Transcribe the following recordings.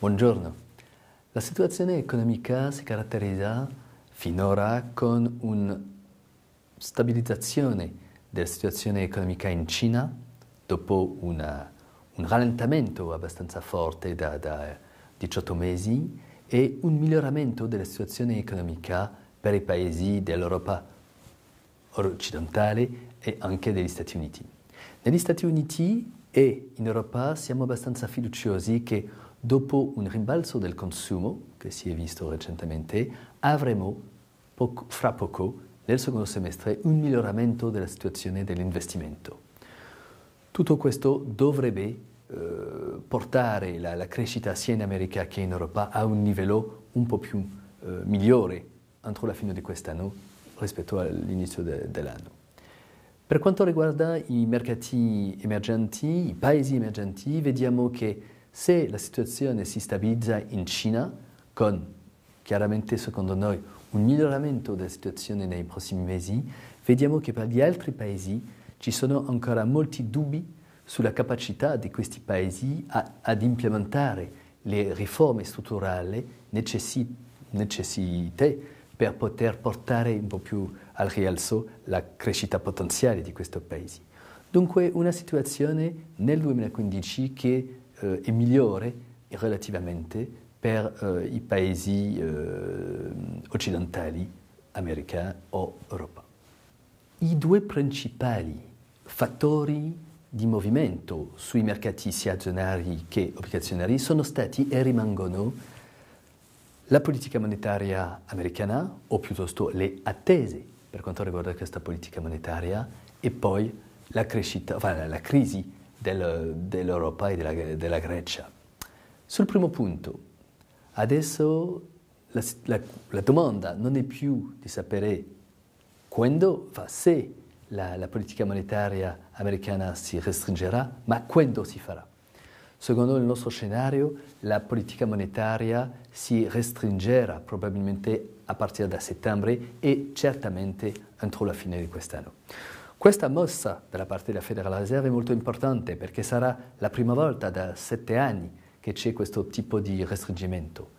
Buongiorno. La situazione economica si caratterizza finora con una stabilizzazione della situazione economica in Cina dopo una, un rallentamento abbastanza forte da, da 18 mesi e un miglioramento della situazione economica per i paesi dell'Europa occidentale e anche degli Stati Uniti. Negli Stati Uniti e in Europa siamo abbastanza fiduciosi che dopo un rimbalzo del consumo che si è visto recentemente, avremo poco, fra poco, nel secondo semestre, un miglioramento della situazione dell'investimento. Tutto questo dovrebbe eh, portare la, la, crescita sia in America che in Europa a un livello un po' più eh, migliore entro la fine di quest'anno rispetto all'inizio de, dell'anno. Per quanto riguarda i mercati emergenti, i paesi emergenti, vediamo che se la situazione si stabilizza in Cina, con chiaramente secondo noi un miglioramento della situazione nei prossimi mesi, vediamo che per gli altri paesi ci sono ancora molti dubbi sulla capacità di questi paesi a, ad implementare le riforme strutturali necessi, necessite per poter portare un po' più al rialzo la crescita potenziale di questo paese. Dunque una situazione nel 2015 che eh, è migliore relativamente per eh, i paesi eh, occidentali, America o Europa. I due principali fattori di movimento sui mercati sia azionari che obbligazionari sono stati e rimangono la politica monetaria americana, o piuttosto le attese per quanto riguarda questa politica monetaria, e poi la, crescita, la crisi del, dell'Europa e della, della, Grecia. Sul primo punto, adesso la, la, la, domanda non è più di sapere quando, se la, la politica monetaria americana si restringerà, ma quando si farà. Secondo il nostro scenario, la politica monetaria si restringerà probabilmente a partire da settembre e certamente entro la fine di quest'anno. Questa mossa dalla parte della Federal Reserve è molto importante perché sarà la prima volta da sette anni che c'è questo tipo di restringimento.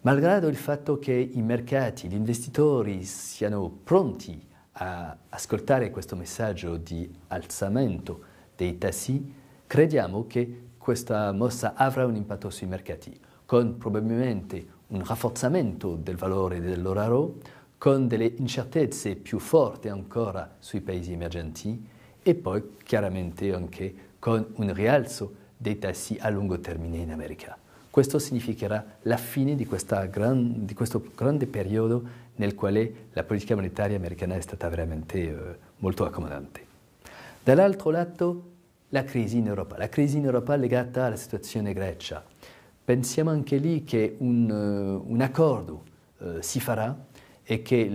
Malgrado il fatto che i mercati, gli investitori siano pronti a ascoltare questo messaggio di alzamento dei tassi, crediamo che questa mossa avrà un impatto sui mercati, con probabilmente un rafforzamento del valore dell'oro, con delle incertezze più forti ancora sui paesi emergenti e poi chiaramente anche con un rialzo dei tassi a lungo termine in America. Questo significherà la fine di, gran, di questo grande periodo nel quale la politica monetaria americana è stata veramente eh, molto accomodante. Dall'altro lato la crisi in Europa, la crisi in Europa legata alla situazione Grecia. Pensiamo anche lì che un, eh, un accordo uh, si farà e che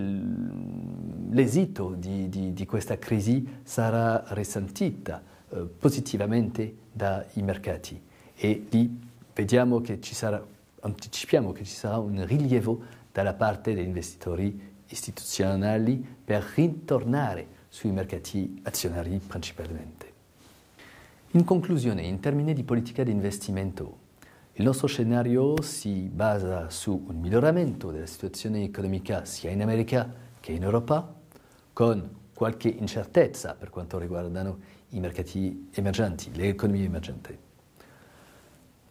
l'esito di, di, di, questa crisi sarà risentita eh, positivamente dai mercati e lì vediamo che ci sarà, anticipiamo che ci sarà un rilievo dalla parte degli investitori istituzionali per ritornare sui mercati azionari principalmente. In conclusione, in termini di politica di investimento, il nostro scenario si basa su un miglioramento della situazione economica sia in America che in Europa, con qualche incertezza per quanto riguardano i mercati emergenti, le economie emergenti. Il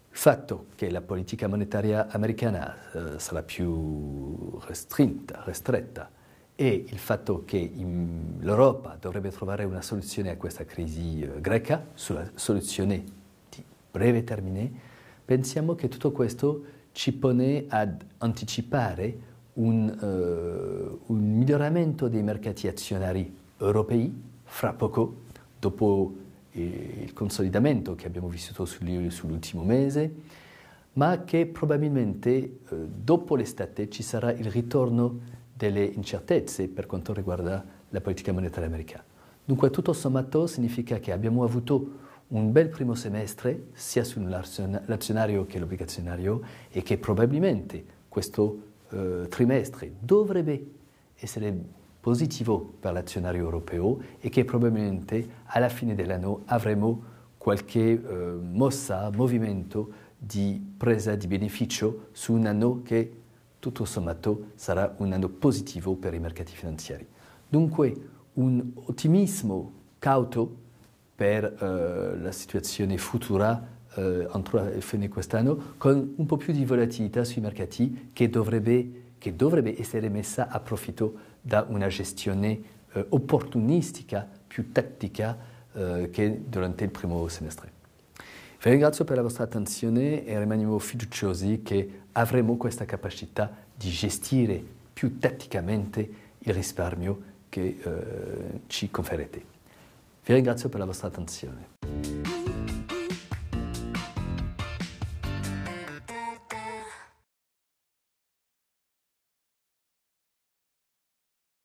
fatto che la politica monetaria americana eh, sarà più restrinta, ristretta e il fatto che l'Europa dovrebbe trovare una soluzione a questa crisi eh, greca, sulla soluzione di breve termine, pensiamo che tutto questo ci pone ad anticipare un, uh, un miglioramento dei mercati azionari europei fra poco, dopo eh, il consolidamento che abbiamo vissuto sull'ultimo mese, ma che probabilmente eh, dopo l'estate ci sarà il ritorno delle incertezze per quanto riguarda la politica monetaria americana. Dunque tutto sommato significa che abbiamo avuto un bel primo semestre sia sull'azionario che l'obbligazionario e che probabilmente questo eh, trimestre dovrebbe essere positivo per l'azionario europeo e che probabilmente alla fine dell'anno avremo qualche eh, mossa, movimento di presa di beneficio su un anno che tutto sommato sarà un anno positivo per i mercati finanziari. Dunque un ottimismo cauto per eh, la situazione futura eh, entro la eh, fine di quest'anno, con un po' più di volatilità sui mercati che dovrebbe, che dovrebbe essere messa a profitto da una gestione opportunistica, più tattica che durante il primo semestre. Vi ringrazio per la vostra attenzione e rimaniamo fiduciosi che avremo questa capacità di gestire più tatticamente il risparmio che eh, ci conferete. Vi ringrazio per la vostra attenzione.